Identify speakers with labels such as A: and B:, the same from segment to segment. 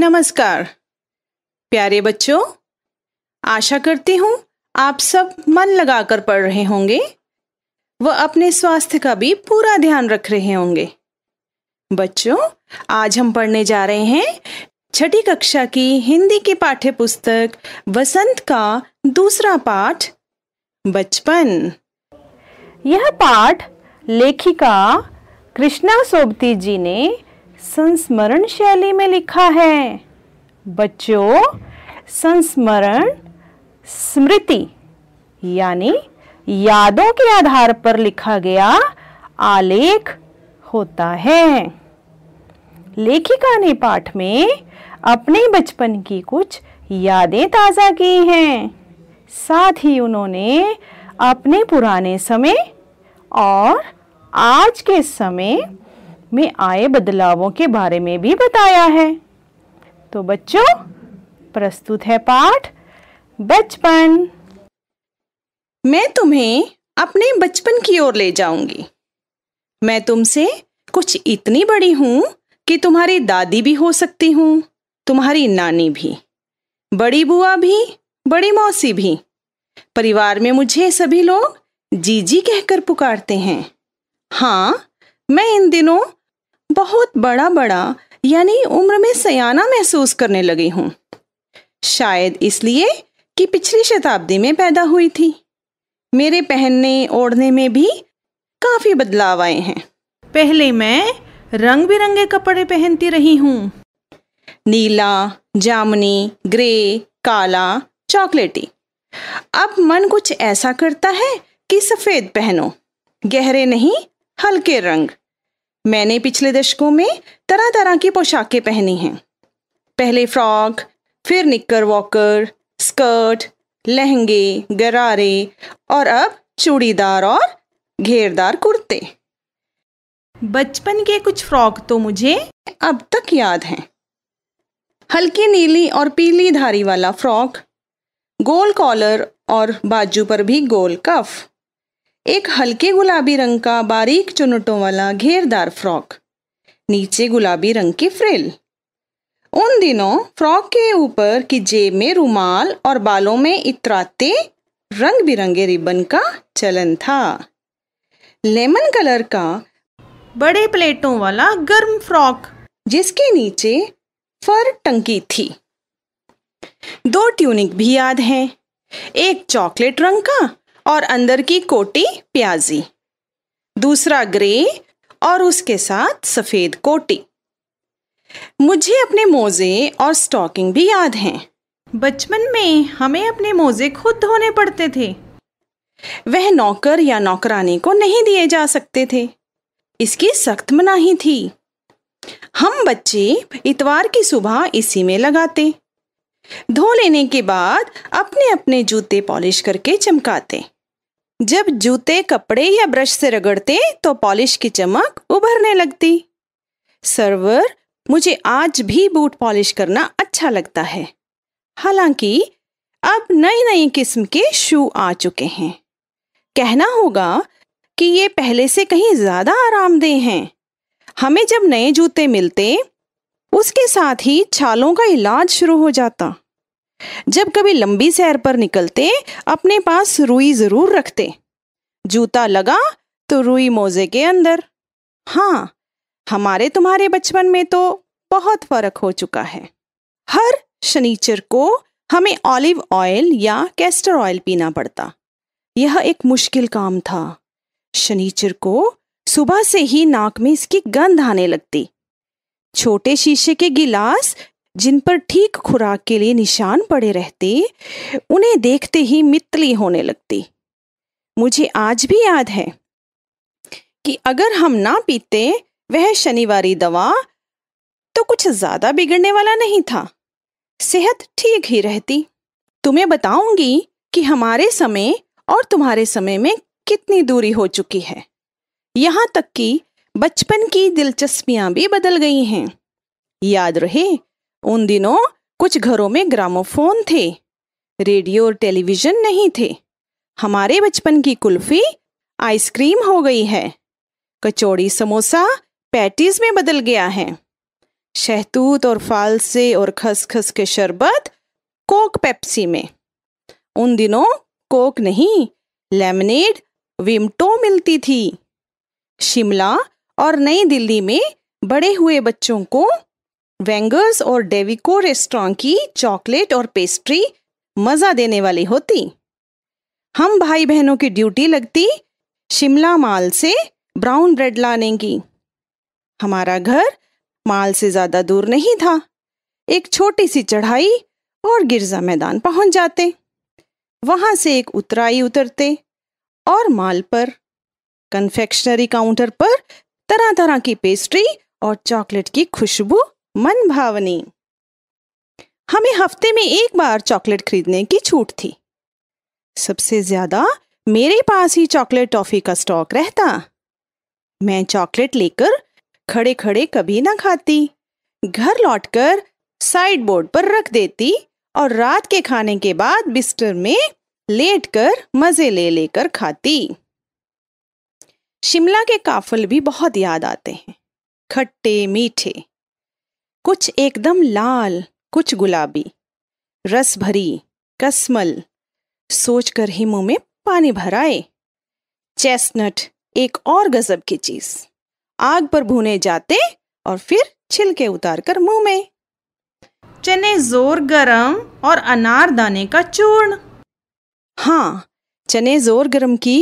A: नमस्कार प्यारे बच्चों आशा करती हूँ आप सब मन लगाकर पढ़ रहे होंगे व अपने स्वास्थ्य का भी पूरा ध्यान रख रहे होंगे बच्चों आज हम पढ़ने जा रहे हैं छठी कक्षा की हिंदी की पाठ्य पुस्तक वसंत का दूसरा पाठ बचपन यह पाठ लेखिका कृष्णा सोबती जी ने संस्मरण शैली में लिखा है बच्चों संस्मरण स्मृति यानी यादों के आधार पर लिखा गया आलेख होता है लेखिका ने पाठ में अपने बचपन की कुछ यादें ताज़ा की हैं साथ ही उन्होंने अपने पुराने समय और आज के समय में आए बदलावों के बारे में भी बताया है तो बच्चों प्रस्तुत है पाठ बचपन मैं तुम्हें अपने बचपन की ओर ले जाऊंगी मैं तुमसे कुछ इतनी बड़ी हूं कि तुम्हारी दादी भी हो सकती हूँ तुम्हारी नानी भी बड़ी बुआ भी बड़ी मौसी भी परिवार में मुझे सभी लोग जीजी कहकर पुकारते हैं हाँ मैं इन दिनों बहुत बड़ा बड़ा यानी उम्र में सयाना महसूस करने लगी हूँ शायद इसलिए कि पिछली शताब्दी में पैदा हुई थी मेरे पहनने ओढ़ने में भी काफ़ी बदलाव आए हैं पहले मैं रंग बिरंगे कपड़े पहनती रही हूँ नीला जामनी ग्रे काला चॉकलेटी अब मन कुछ ऐसा करता है कि सफ़ेद पहनो गहरे नहीं हल्के रंग मैंने पिछले दशकों में तरह तरह की पोशाकें पहनी हैं पहले फ्रॉक फिर निक्कर वॉकर स्कर्ट लहंगे गरारे और अब चूड़ीदार और घेरदार कुर्ते बचपन के कुछ फ्रॉक तो मुझे अब तक याद हैं हल्की नीली और पीली धारी वाला फ्रॉक गोल कॉलर और बाजू पर भी गोल कफ एक हल्के गुलाबी रंग का बारीक चुनटों वाला घेरदार फ्रॉक नीचे गुलाबी रंग की फ्रिल उन दिनों फ्रॉक के ऊपर की जेब में रुमाल और बालों में इतराते रंग बिरंगे रिबन का चलन था लेमन कलर का बड़े प्लेटों वाला गर्म फ्रॉक जिसके नीचे फर टंकी थी दो ट्यूनिक भी याद हैं एक चॉकलेट रंग का और अंदर की कोटी प्याजी दूसरा ग्रे और उसके साथ सफ़ेद कोटी मुझे अपने मोज़े और स्टॉकिंग भी याद हैं बचपन में हमें अपने मोज़े खुद धोने पड़ते थे वह नौकर या नौकरानी को नहीं दिए जा सकते थे इसकी सख्त मनाही थी हम बच्चे इतवार की सुबह इसी में लगाते धो लेने के बाद अपने अपने जूते पॉलिश करके चमकाते जब जूते कपड़े या ब्रश से रगड़ते तो पॉलिश की चमक उभरने लगती सर्वर मुझे आज भी बूट पॉलिश करना अच्छा लगता है हालांकि अब नई नई किस्म के शू आ चुके हैं कहना होगा कि ये पहले से कहीं ज़्यादा आरामदेह हैं हमें जब नए जूते मिलते उसके साथ ही छालों का इलाज शुरू हो जाता जब कभी लंबी सैर पर निकलते अपने पास रुई जरूर रखते जूता लगा तो रुई मोजे के अंदर हाँ हमारे तुम्हारे बचपन में तो बहुत फर्क हो चुका है हर शनिचर को हमें ऑलिव ऑयल या कैस्टर ऑयल पीना पड़ता यह एक मुश्किल काम था शनिचर को सुबह से ही नाक में इसकी गंध आने लगती छोटे शीशे के गिलास जिन पर ठीक खुराक के लिए निशान पड़े रहते उन्हें देखते ही मितली होने लगती मुझे आज भी याद है कि अगर हम ना पीते वह शनिवारी दवा तो कुछ ज्यादा बिगड़ने वाला नहीं था सेहत ठीक ही रहती तुम्हें बताऊंगी कि हमारे समय और तुम्हारे समय में कितनी दूरी हो चुकी है यहां तक कि बचपन की दिलचस्पियां भी बदल गई हैं याद रहे उन दिनों कुछ घरों में ग्रामोफोन थे रेडियो और टेलीविज़न नहीं थे हमारे बचपन की कुल्फ़ी आइसक्रीम हो गई है कचौड़ी समोसा पैटीज में बदल गया है शहतूत और फालसे और खसखस के शरबत कोक पेप्सी में उन दिनों कोक नहीं लेमनेड विमटो मिलती थी शिमला और नई दिल्ली में बड़े हुए बच्चों को वेंगर्स और डेविको रेस्टोरेंट की चॉकलेट और पेस्ट्री मज़ा देने वाली होती हम भाई बहनों की ड्यूटी लगती शिमला माल से ब्राउन ब्रेड लाने की हमारा घर माल से ज़्यादा दूर नहीं था एक छोटी सी चढ़ाई और गिरजा मैदान पहुंच जाते वहां से एक उतराई उतरते और माल पर कन्फेक्शनरी काउंटर पर तरह तरह की पेस्ट्री और चॉकलेट की खुशबू मन भावनी हमें हफ्ते में एक बार चॉकलेट खरीदने की छूट थी सबसे ज्यादा मेरे पास ही चॉकलेट टॉफी का स्टॉक रहता मैं चॉकलेट लेकर खड़े खड़े कभी ना खाती घर लौटकर साइड बोर्ड पर रख देती और रात के खाने के बाद बिस्तर में लेटकर मज़े ले लेकर खाती शिमला के काफल भी बहुत याद आते हैं खट्टे मीठे कुछ एकदम लाल कुछ गुलाबी रस भरी कसमल सोच कर ही मुंह में पानी भराए चेस्टनट एक और गजब की चीज आग पर भुने जाते और फिर छिलके उतार कर मुंह में चने जोर गरम और अनार दाने का चूर्ण हाँ चने जोर गरम की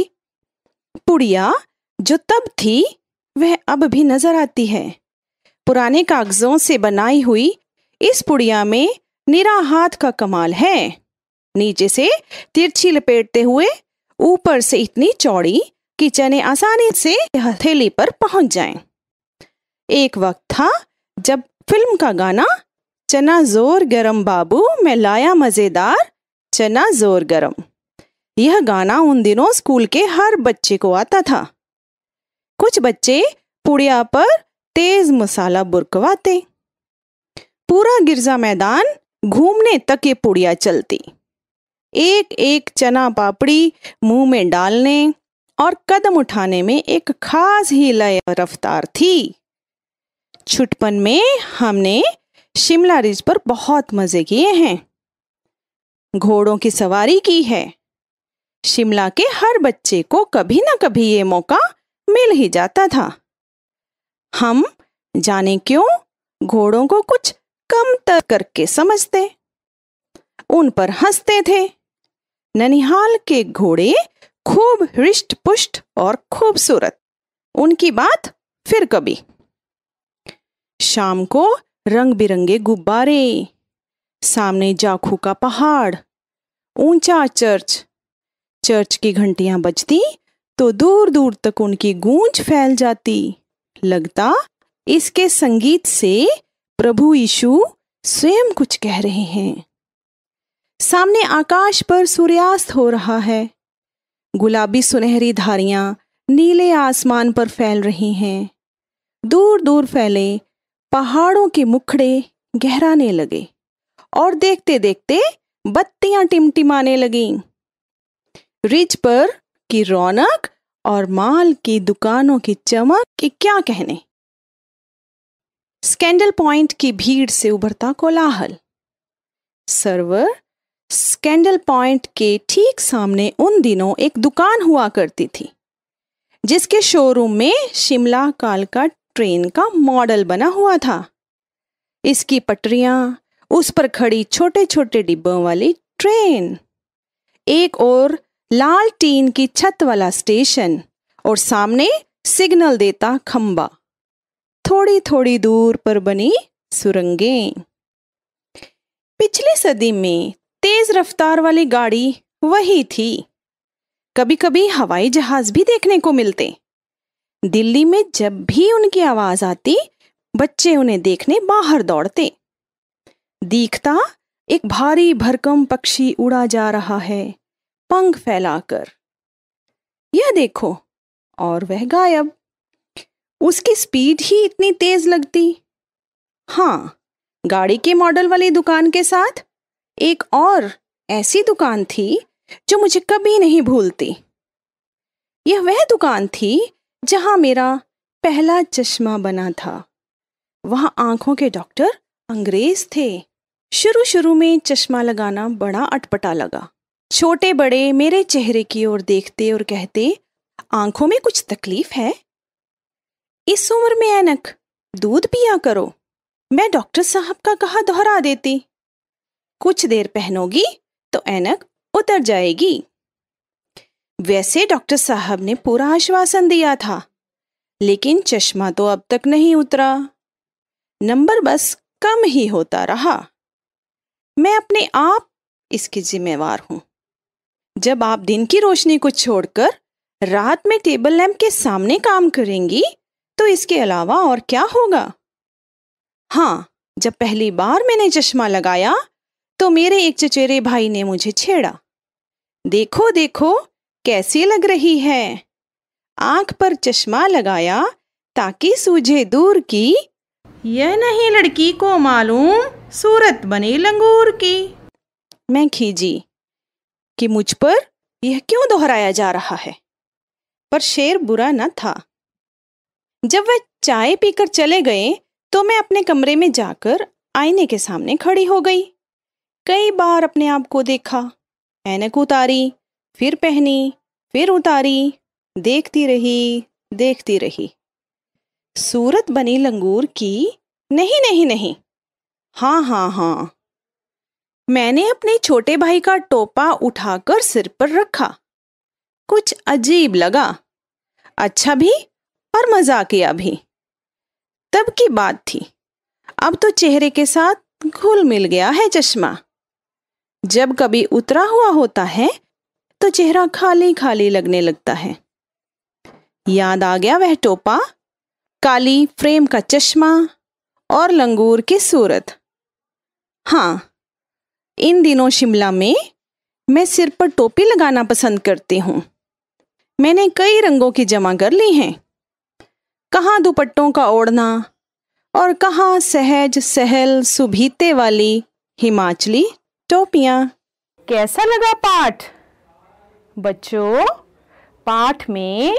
A: पुड़िया जो तब थी वह अब भी नजर आती है पुराने कागजों से बनाई हुई इस पुड़िया में निरा हाथ का कमाल है नीचे से तिरछी लपेटते हुए ऊपर से इतनी चौड़ी कि चने आसानी से हथेली पर पहुंच जाएं। एक वक्त था जब फिल्म का गाना चना जोर गरम बाबू मैं लाया मज़ेदार चना जोर गरम यह गाना उन दिनों स्कूल के हर बच्चे को आता था कुछ बच्चे पुड़िया पर तेज मसाला बुरकवाते पूरा गिरजा मैदान घूमने तक ये पुड़िया चलती एक एक चना पापड़ी मुंह में डालने और कदम उठाने में एक खास ही लय रफ्तार थी छुटपन में हमने शिमला रिज पर बहुत मज़े किए हैं घोड़ों की सवारी की है शिमला के हर बच्चे को कभी ना कभी ये मौका मिल ही जाता था हम जाने क्यों घोड़ों को कुछ कम तर करके समझते उन पर हंसते थे ननिहाल के घोड़े खूब हृष्ट पुष्ट और खूबसूरत उनकी बात फिर कभी शाम को रंग बिरंगे गुब्बारे सामने जाखू का पहाड़ ऊंचा चर्च चर्च की घंटियां बजती तो दूर दूर तक उनकी गूंज फैल जाती लगता इसके संगीत से प्रभु यीशु स्वयं कुछ कह रहे हैं सामने आकाश पर सूर्यास्त हो रहा है गुलाबी सुनहरी धारियां नीले आसमान पर फैल रही हैं दूर दूर फैले पहाड़ों के मुखड़े गहराने लगे और देखते देखते बत्तियां टिमटिमाने लगीं रिज पर की रौनक और माल की दुकानों की चमक के क्या कहने स्कैंडल पॉइंट की भीड़ से उभरता कोलाहल सर्वर स्कैंडल पॉइंट के ठीक सामने उन दिनों एक दुकान हुआ करती थी जिसके शोरूम में शिमला कालका ट्रेन का मॉडल बना हुआ था इसकी पटरियां उस पर खड़ी छोटे छोटे डिब्बों वाली ट्रेन एक और लाल टीन की छत वाला स्टेशन और सामने सिग्नल देता खंबा थोड़ी थोड़ी दूर पर बनी सुरंगें पिछली सदी में तेज रफ्तार वाली गाड़ी वही थी कभी कभी हवाई जहाज भी देखने को मिलते दिल्ली में जब भी उनकी आवाज आती बच्चे उन्हें देखने बाहर दौड़ते दीखता एक भारी भरकम पक्षी उड़ा जा रहा है पंख फैलाकर यह देखो और वह गायब उसकी स्पीड ही इतनी तेज लगती हाँ गाड़ी के मॉडल वाली दुकान के साथ एक और ऐसी दुकान थी जो मुझे कभी नहीं भूलती यह वह दुकान थी जहां मेरा पहला चश्मा बना था वहां आंखों के डॉक्टर अंग्रेज थे शुरू शुरू में चश्मा लगाना बड़ा अटपटा लगा छोटे बड़े मेरे चेहरे की ओर देखते और कहते आंखों में कुछ तकलीफ है इस उम्र में ऐनक दूध पिया करो मैं डॉक्टर साहब का कहा दोहरा देती कुछ देर पहनोगी तो ऐनक उतर जाएगी वैसे डॉक्टर साहब ने पूरा आश्वासन दिया था लेकिन चश्मा तो अब तक नहीं उतरा नंबर बस कम ही होता रहा मैं अपने आप इसकी जिम्मेवार हूं जब आप दिन की रोशनी को छोड़कर रात में टेबल लैम्प के सामने काम करेंगी तो इसके अलावा और क्या होगा हाँ जब पहली बार मैंने चश्मा लगाया तो मेरे एक चचेरे भाई ने मुझे छेड़ा देखो देखो कैसी लग रही है आंख पर चश्मा लगाया ताकि सूझे दूर की यह नहीं लड़की को मालूम सूरत बने लंगूर की मैं खीजी कि मुझ पर यह क्यों दोहराया जा रहा है पर शेर बुरा न था जब वह चाय पीकर चले गए तो मैं अपने कमरे में जाकर आईने के सामने खड़ी हो गई कई बार अपने आप को देखा ऐनक उतारी फिर पहनी फिर उतारी देखती रही देखती रही सूरत बनी लंगूर की नहीं नहीं नहीं हाँ हाँ हाँ मैंने अपने छोटे भाई का टोपा उठाकर सिर पर रखा कुछ अजीब लगा अच्छा भी और किया भी तब की बात थी अब तो चेहरे के साथ घुल मिल गया है चश्मा जब कभी उतरा हुआ होता है तो चेहरा खाली खाली लगने लगता है याद आ गया वह टोपा काली फ्रेम का चश्मा और लंगूर की सूरत हाँ इन दिनों शिमला में मैं सिर पर टोपी लगाना पसंद करती हूँ मैंने कई रंगों की जमा कर ली हैं कहाँ दुपट्टों का ओढ़ना और कहाँ सहज सहल सुभीते वाली हिमाचली टोपियाँ कैसा लगा पाठ बच्चों पाठ में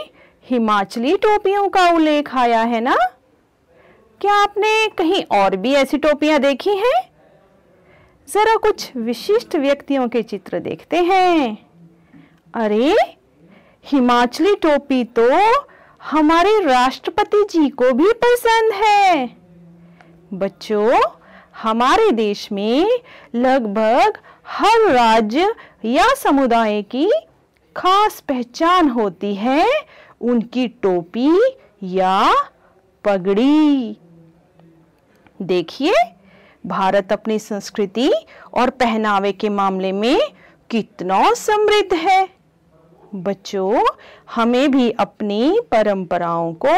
A: हिमाचली टोपियों का उल्लेख आया है ना क्या आपने कहीं और भी ऐसी टोपियां देखी हैं जरा कुछ विशिष्ट व्यक्तियों के चित्र देखते हैं अरे हिमाचली टोपी तो हमारे राष्ट्रपति जी को भी पसंद है बच्चों हमारे देश में लगभग हर राज्य या समुदाय की खास पहचान होती है उनकी टोपी या पगड़ी देखिए भारत अपनी संस्कृति और पहनावे के मामले में कितना समृद्ध है बच्चों हमें भी अपनी परंपराओं को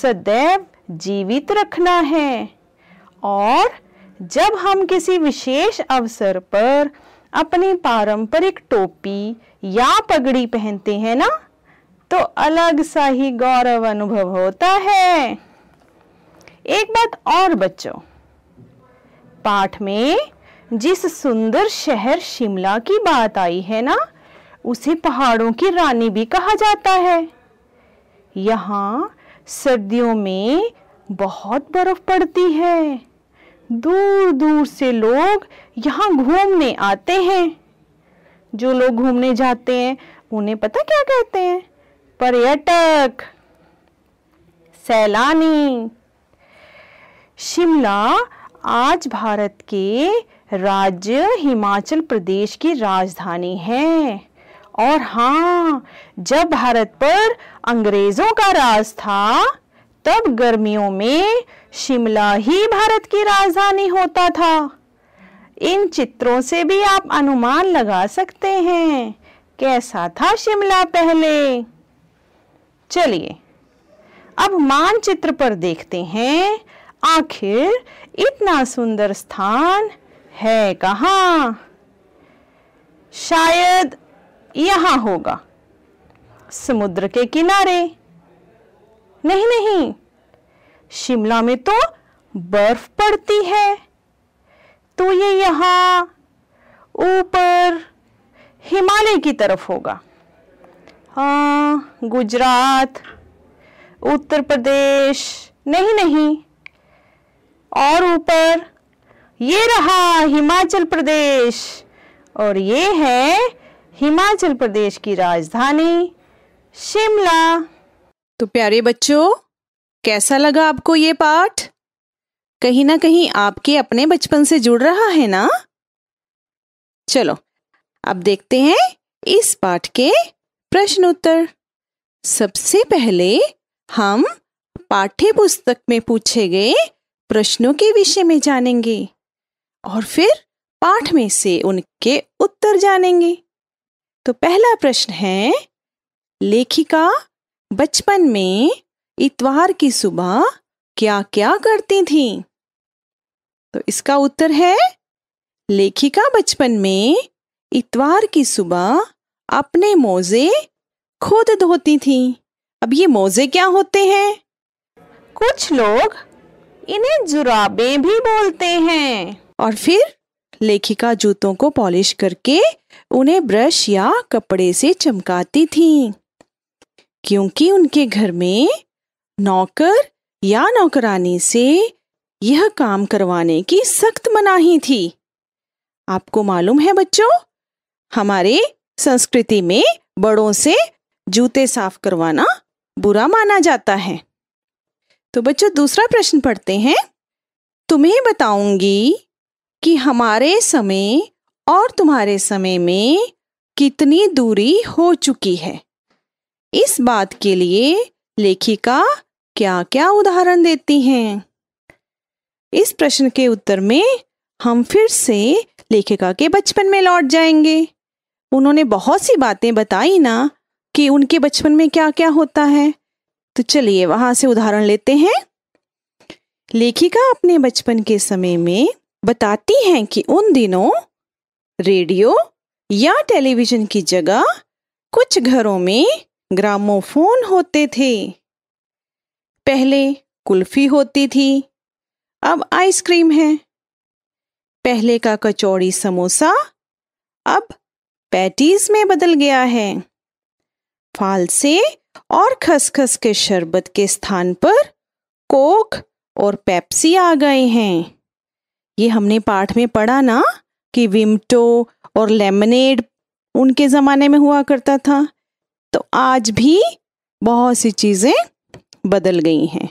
A: सदैव जीवित रखना है और जब हम किसी विशेष अवसर पर अपनी पारंपरिक टोपी या पगड़ी पहनते हैं ना तो अलग सा ही गौरव अनुभव होता है एक बात और बच्चों पाठ में जिस सुंदर शहर शिमला की बात आई है ना उसे पहाड़ों की रानी भी कहा जाता है यहाँ सर्दियों में बहुत बर्फ पड़ती है दूर दूर से लोग यहाँ घूमने आते हैं जो लोग घूमने जाते हैं उन्हें पता क्या कहते हैं पर्यटक सैलानी शिमला आज भारत के राज्य हिमाचल प्रदेश की राजधानी है और हाँ जब भारत पर अंग्रेजों का राज था तब गर्मियों में शिमला ही भारत की राजधानी होता था इन चित्रों से भी आप अनुमान लगा सकते हैं कैसा था शिमला पहले चलिए अब मानचित्र पर देखते हैं आखिर इतना सुंदर स्थान है कहाँ शायद यहां होगा समुद्र के किनारे नहीं नहीं शिमला में तो बर्फ पड़ती है तो ये यहां ऊपर हिमालय की तरफ होगा हाँ गुजरात उत्तर प्रदेश नहीं नहीं और ऊपर ये रहा हिमाचल प्रदेश और ये है हिमाचल प्रदेश की राजधानी शिमला तो प्यारे बच्चों कैसा लगा आपको ये पाठ कहीं ना कहीं आपके अपने बचपन से जुड़ रहा है ना चलो अब देखते हैं इस पाठ के प्रश्न उत्तर सबसे पहले हम पाठ्य पुस्तक में पूछे गए प्रश्नों के विषय में जानेंगे और फिर पाठ में से उनके उत्तर जानेंगे तो पहला प्रश्न है लेखिका बचपन में इतवार की सुबह क्या क्या करती थी तो इसका उत्तर है लेखिका बचपन में इतवार की सुबह अपने मोजे खुद धोती थी अब ये मोजे क्या होते हैं कुछ लोग इन्हें जुराबे भी बोलते हैं और फिर लेखिका जूतों को पॉलिश करके उन्हें ब्रश या कपड़े से चमकाती थी क्योंकि उनके घर में नौकर या नौकरानी से यह काम करवाने की सख्त मनाही थी आपको मालूम है बच्चों हमारे संस्कृति में बड़ों से जूते साफ करवाना बुरा माना जाता है तो बच्चों दूसरा प्रश्न पढ़ते हैं तुम्हें बताऊंगी कि हमारे समय और तुम्हारे समय में कितनी दूरी हो चुकी है इस बात के लिए लेखिका क्या क्या उदाहरण देती हैं इस प्रश्न के उत्तर में हम फिर से लेखिका के बचपन में लौट जाएंगे उन्होंने बहुत सी बातें बताई ना कि उनके बचपन में क्या क्या होता है तो चलिए वहां से उदाहरण लेते हैं लेखिका अपने बचपन के समय में बताती हैं कि उन दिनों रेडियो या टेलीविजन की जगह कुछ घरों में ग्रामोफोन होते थे पहले कुल्फी होती थी अब आइसक्रीम है पहले का कचौड़ी समोसा अब पैटीज में बदल गया है फाल से और खसखस के शरबत के स्थान पर कोक और पेप्सी आ गए हैं ये हमने पाठ में पढ़ा ना कि विमटो और लेमनेड उनके ज़माने में हुआ करता था तो आज भी बहुत सी चीज़ें बदल गई हैं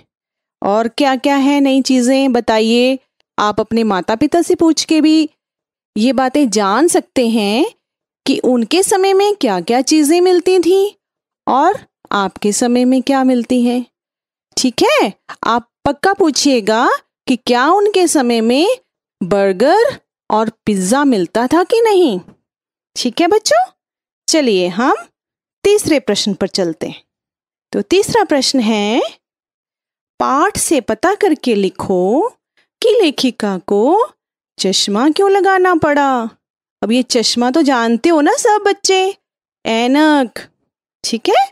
A: और क्या क्या है नई चीज़ें बताइए आप अपने माता पिता से पूछ के भी ये बातें जान सकते हैं कि उनके समय में क्या क्या चीज़ें मिलती थीं और आपके समय में क्या मिलती है ठीक है आप पक्का पूछिएगा कि क्या उनके समय में बर्गर और पिज्ज़ा मिलता था कि नहीं ठीक है बच्चों चलिए हम तीसरे प्रश्न पर चलते हैं तो तीसरा प्रश्न है पाठ से पता करके लिखो कि लेखिका को चश्मा क्यों लगाना पड़ा अब ये चश्मा तो जानते हो ना सब बच्चे एनक ठीक है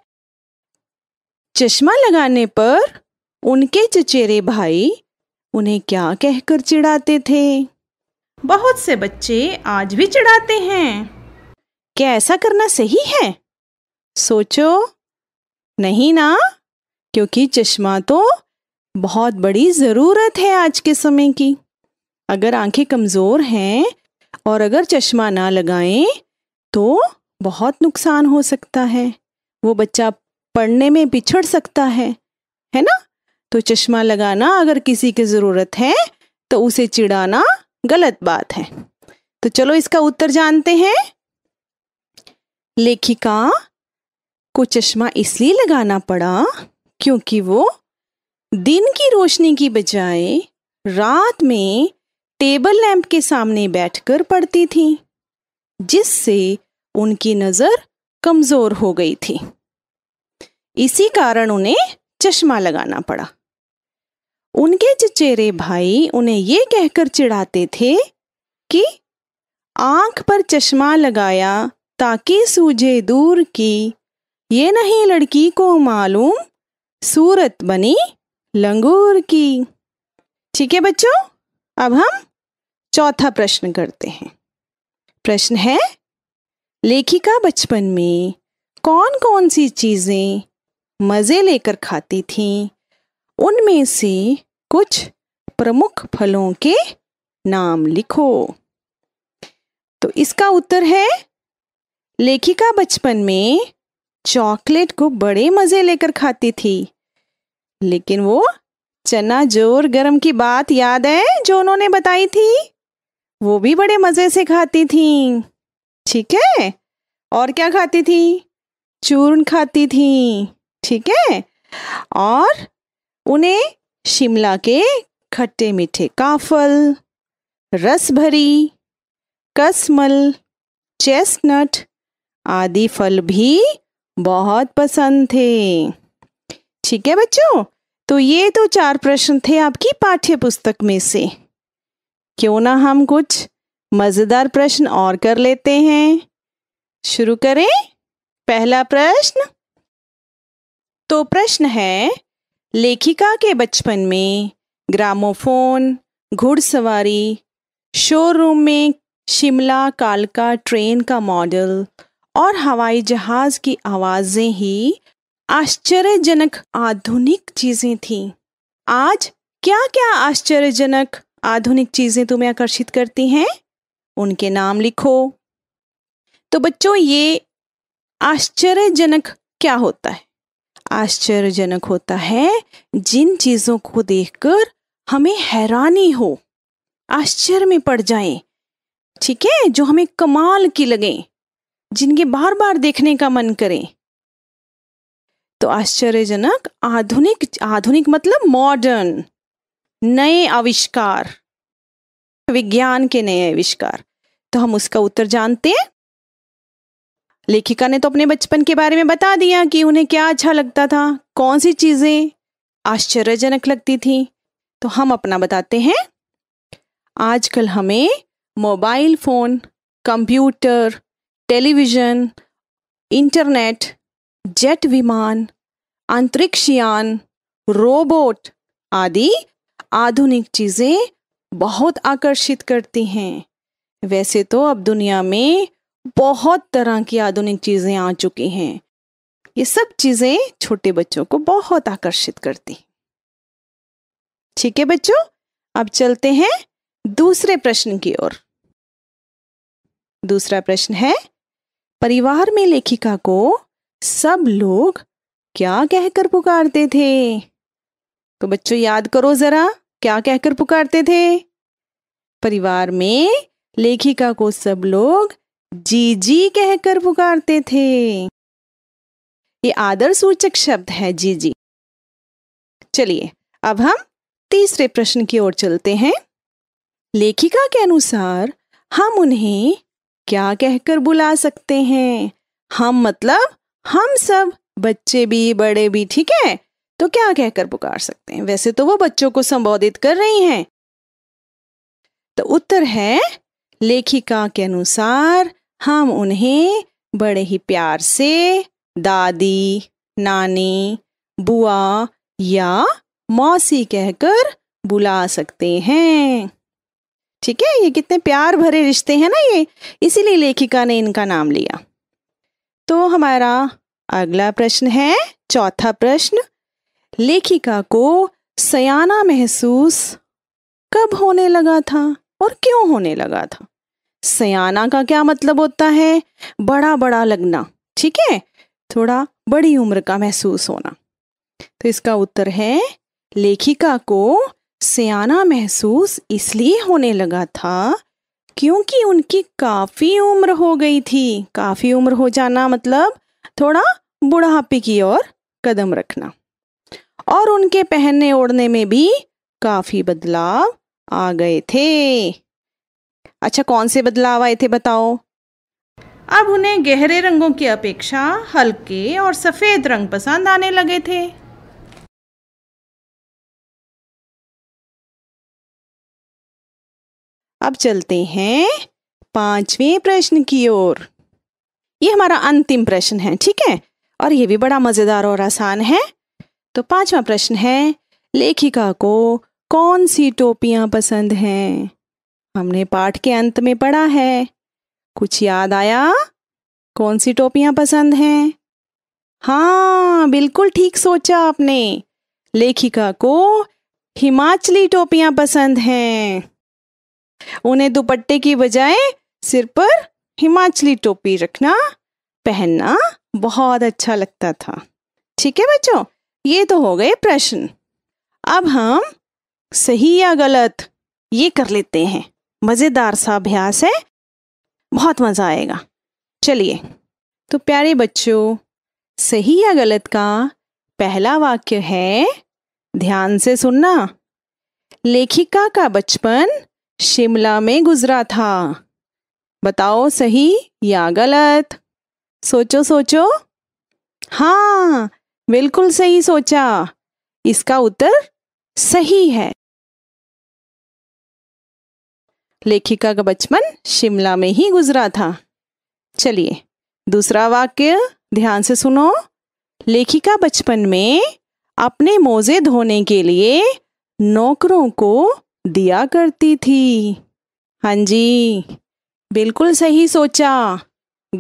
A: चश्मा लगाने पर उनके चचेरे भाई उन्हें क्या कहकर चिढ़ाते थे बहुत से बच्चे आज भी चिढ़ाते हैं क्या ऐसा करना सही है सोचो नहीं ना क्योंकि चश्मा तो बहुत बड़ी ज़रूरत है आज के समय की अगर आंखें कमज़ोर हैं और अगर चश्मा ना लगाएं तो बहुत नुकसान हो सकता है वो बच्चा पढ़ने में बिछड़ सकता है है ना तो चश्मा लगाना अगर किसी की ज़रूरत है तो उसे चिढ़ाना गलत बात है तो चलो इसका उत्तर जानते हैं लेखिका को चश्मा इसलिए लगाना पड़ा क्योंकि वो दिन की रोशनी की बजाय रात में टेबल लैंप के सामने बैठकर पढ़ती थी जिससे उनकी नज़र कमज़ोर हो गई थी इसी कारण उन्हें चश्मा लगाना पड़ा उनके चचेरे भाई उन्हें ये कहकर चिढ़ाते थे कि आंख पर चश्मा लगाया ताकि सूझे दूर की ये नहीं लड़की को मालूम सूरत बनी लंगूर की ठीक है बच्चों अब हम चौथा प्रश्न करते हैं प्रश्न है लेखिका बचपन में कौन कौन सी चीज़ें मज़े लेकर खाती थीं उनमें से कुछ प्रमुख फलों के नाम लिखो तो इसका उत्तर है लेखिका बचपन में चॉकलेट को बड़े मज़े लेकर खाती थी लेकिन वो चना जोर गरम की बात याद है जो उन्होंने बताई थी वो भी बड़े मज़े से खाती थी ठीक है और क्या खाती थी चूर्ण खाती थी ठीक है और उन्हें शिमला के खट्टे मीठे काफल रस भरी कसमल चेस्टनट आदि फल भी बहुत पसंद थे ठीक है बच्चों तो ये तो चार प्रश्न थे आपकी पाठ्य पुस्तक में से क्यों ना हम कुछ मज़ेदार प्रश्न और कर लेते हैं शुरू करें पहला प्रश्न तो प्रश्न है लेखिका के बचपन में ग्रामोफोन घुड़सवारी शोरूम में शिमला कालका ट्रेन का मॉडल और हवाई जहाज की आवाज़ें ही आश्चर्यजनक आधुनिक चीज़ें थीं आज क्या क्या आश्चर्यजनक आधुनिक चीज़ें तुम्हें आकर्षित करती हैं उनके नाम लिखो तो बच्चों ये आश्चर्यजनक क्या होता है आश्चर्यजनक होता है जिन चीज़ों को देखकर हमें हैरानी हो आश्चर्य में पड़ जाएं ठीक है जो हमें कमाल की लगें जिनके बार बार देखने का मन करें तो आश्चर्यजनक आधुनिक आधुनिक मतलब मॉडर्न नए आविष्कार विज्ञान के नए आविष्कार तो हम उसका उत्तर जानते हैं लेखिका ने तो अपने बचपन के बारे में बता दिया कि उन्हें क्या अच्छा लगता था कौन सी चीज़ें आश्चर्यजनक लगती थी तो हम अपना बताते हैं आजकल हमें mobile phone computer television internet jet विमान अंतरिक्ष यान रोबोट आदि आधुनिक चीज़ें बहुत आकर्षित करती हैं वैसे तो अब दुनिया में बहुत तरह की आधुनिक चीज़ें आ चुकी हैं ये सब चीज़ें छोटे बच्चों को बहुत आकर्षित करती ठीक है बच्चों अब चलते हैं दूसरे प्रश्न की ओर दूसरा प्रश्न है परिवार में लेखिका को सब लोग क्या कहकर पुकारते थे तो बच्चों याद करो जरा क्या कहकर पुकारते थे परिवार में लेखिका को सब लोग जी जी कहकर पुकारते थे ये आदर सूचक शब्द है जी जी चलिए अब हम तीसरे प्रश्न की ओर चलते हैं लेखिका के अनुसार हम उन्हें क्या कहकर बुला सकते हैं हम मतलब हम सब बच्चे भी बड़े भी ठीक है तो क्या कहकर पुकार सकते हैं वैसे तो वो बच्चों को संबोधित कर रही हैं तो उत्तर है लेखिका के अनुसार हम उन्हें बड़े ही प्यार से दादी नानी बुआ या मौसी कहकर बुला सकते हैं ठीक है ये कितने प्यार भरे रिश्ते हैं ना ये इसीलिए लेखिका ने इनका नाम लिया तो हमारा अगला प्रश्न है चौथा प्रश्न लेखिका को सयाना महसूस कब होने लगा था और क्यों होने लगा था सयाना का क्या मतलब होता है बड़ा बड़ा लगना ठीक है थोड़ा बड़ी उम्र का महसूस होना तो इसका उत्तर है लेखिका को सयाना महसूस इसलिए होने लगा था क्योंकि उनकी काफ़ी उम्र हो गई थी काफ़ी उम्र हो जाना मतलब थोड़ा बुढ़ापे की ओर कदम रखना और उनके पहनने ओढ़ने में भी काफ़ी बदलाव आ गए थे अच्छा कौन से बदलाव आए थे बताओ अब उन्हें गहरे रंगों की अपेक्षा हल्के और सफ़ेद रंग पसंद आने लगे थे अब चलते हैं पांचवें प्रश्न की ओर ये हमारा अंतिम प्रश्न है ठीक है और ये भी बड़ा मज़ेदार और आसान है तो पांचवा प्रश्न है लेखिका को कौन सी टोपियां पसंद हैं हमने पाठ के अंत में पढ़ा है कुछ याद आया कौन सी टोपियां पसंद हैं हाँ बिल्कुल ठीक सोचा आपने लेखिका को हिमाचली टोपियां पसंद हैं उन्हें दुपट्टे की बजाय सिर पर हिमाचली टोपी रखना पहनना बहुत अच्छा लगता था ठीक है बच्चों ये तो हो गए प्रश्न अब हम सही या गलत ये कर लेते हैं मज़ेदार सा अभ्यास है बहुत मज़ा आएगा चलिए तो प्यारे बच्चों सही या गलत का पहला वाक्य है ध्यान से सुनना लेखिका का बचपन शिमला में गुजरा था बताओ सही या गलत सोचो सोचो हाँ बिल्कुल सही सोचा इसका उत्तर सही है लेखिका का बचपन शिमला में ही गुजरा था चलिए दूसरा वाक्य ध्यान से सुनो लेखिका बचपन में अपने मोजे धोने के लिए नौकरों को दिया करती थी हाँ जी बिल्कुल सही सोचा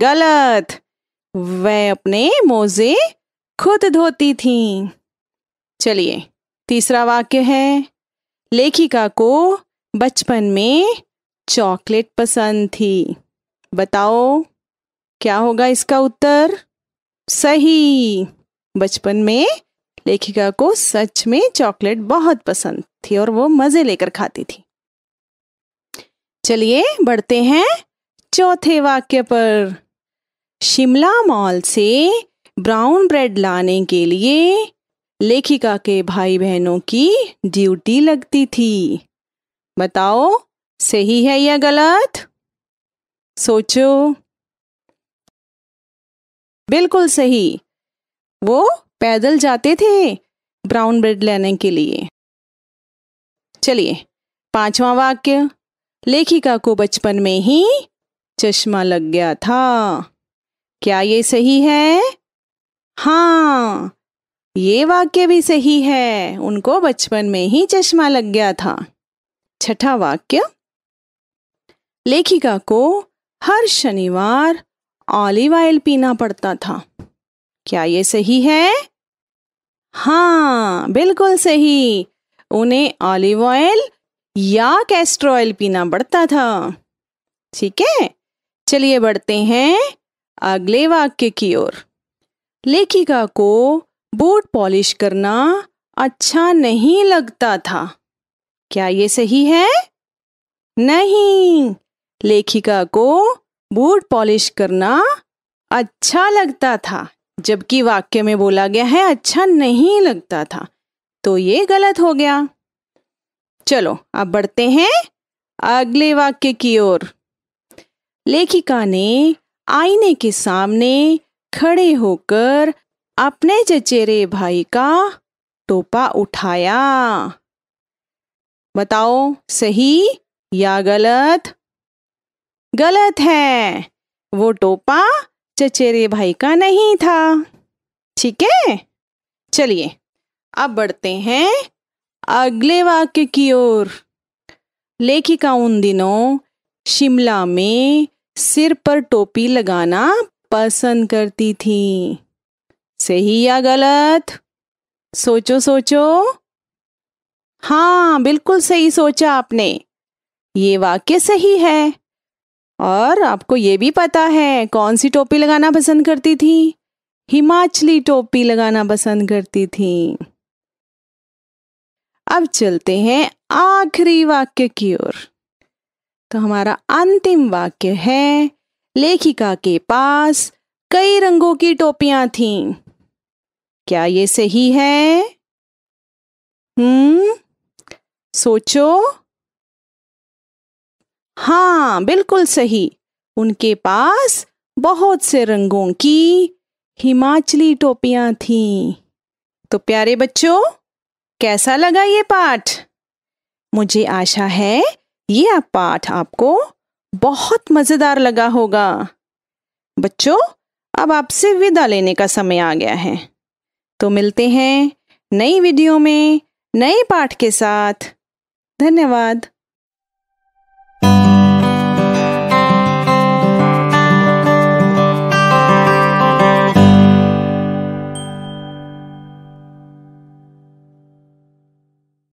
A: गलत वह अपने मोजे खुद धोती थी चलिए तीसरा वाक्य है लेखिका को बचपन में चॉकलेट पसंद थी बताओ क्या होगा इसका उत्तर सही बचपन में लेखिका को सच में चॉकलेट बहुत पसंद थी और वो मज़े लेकर खाती थी चलिए बढ़ते हैं चौथे वाक्य पर शिमला मॉल से ब्राउन ब्रेड लाने के लिए लेखिका के भाई बहनों की ड्यूटी लगती थी बताओ सही है या गलत सोचो बिल्कुल सही वो पैदल जाते थे ब्राउन ब्रेड लेने के लिए चलिए पांचवा वाक्य लेखिका को बचपन में ही चश्मा लग गया था क्या ये सही है हाँ ये वाक्य भी सही है उनको बचपन में ही चश्मा लग गया था छठा वाक्य लेखिका को हर शनिवार ऑलिव ऑयल पीना पड़ता था क्या ये सही है हाँ बिल्कुल सही उन्हें ऑलिव ऑयल या कैस्टर ऑयल पीना पड़ता था ठीक है चलिए बढ़ते हैं अगले वाक्य की ओर लेखिका को बूट पॉलिश करना अच्छा नहीं लगता था क्या ये सही है नहीं लेखिका को बूट पॉलिश करना अच्छा लगता था जबकि वाक्य में बोला गया है अच्छा नहीं लगता था तो ये गलत हो गया चलो अब बढ़ते हैं अगले वाक्य की ओर लेखिका ने आईने के सामने खड़े होकर अपने चचेरे भाई का टोपा उठाया बताओ सही या गलत गलत है वो टोपा चचेरे भाई का नहीं था ठीक है चलिए अब बढ़ते हैं अगले वाक्य की ओर लेखिका उन दिनों शिमला में सिर पर टोपी लगाना पसंद करती थी सही या गलत सोचो सोचो हाँ बिल्कुल सही सोचा आपने ये वाक्य सही है और आपको ये भी पता है कौन सी टोपी लगाना पसंद करती थी हिमाचली टोपी लगाना पसंद करती थी अब चलते हैं आखिरी वाक्य की ओर तो हमारा अंतिम वाक्य है लेखिका के पास कई रंगों की टोपियां थीं क्या ये सही है हम्म सोचो हाँ बिल्कुल सही उनके पास बहुत से रंगों की हिमाचली टोपियां थीं तो प्यारे बच्चों कैसा लगा ये पाठ मुझे आशा है ये आप पाठ आपको बहुत मज़ेदार लगा होगा बच्चों अब आपसे विदा लेने का समय आ गया है तो मिलते हैं नई वीडियो में नए पाठ के साथ धन्यवाद